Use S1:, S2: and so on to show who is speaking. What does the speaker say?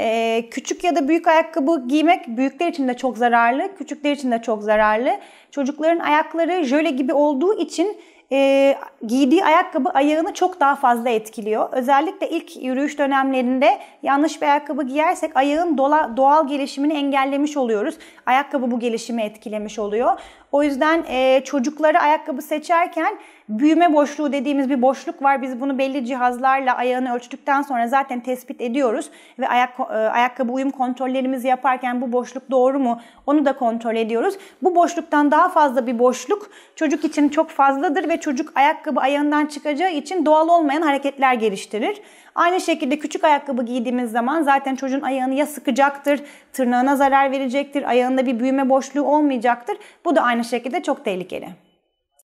S1: Ee, küçük ya da büyük ayakkabı giymek büyükler için de çok zararlı, küçükler için de çok zararlı. Çocukların ayakları jöle gibi olduğu için e, giydiği ayakkabı ayağını çok daha fazla etkiliyor. Özellikle ilk yürüyüş dönemlerinde yanlış bir ayakkabı giyersek ayağın dola, doğal gelişimini engellemiş oluyoruz. Ayakkabı bu gelişimi etkilemiş oluyor. O yüzden e, çocuklara ayakkabı seçerken büyüme boşluğu dediğimiz bir boşluk var. Biz bunu belli cihazlarla ayağını ölçtükten sonra zaten tespit ediyoruz ve ayak, e, ayakkabı uyum kontrollerimizi yaparken bu boşluk doğru mu onu da kontrol ediyoruz. Bu boşluktan daha fazla bir boşluk çocuk için çok fazladır ve çocuk ayakkabı ayağından çıkacağı için doğal olmayan hareketler geliştirir. Aynı şekilde küçük ayakkabı giydiğimiz zaman zaten çocuğun ayağını ya sıkacaktır, tırnağına zarar verecektir, ayağında bir büyüme boşluğu olmayacaktır. Bu da aynı şekilde çok tehlikeli.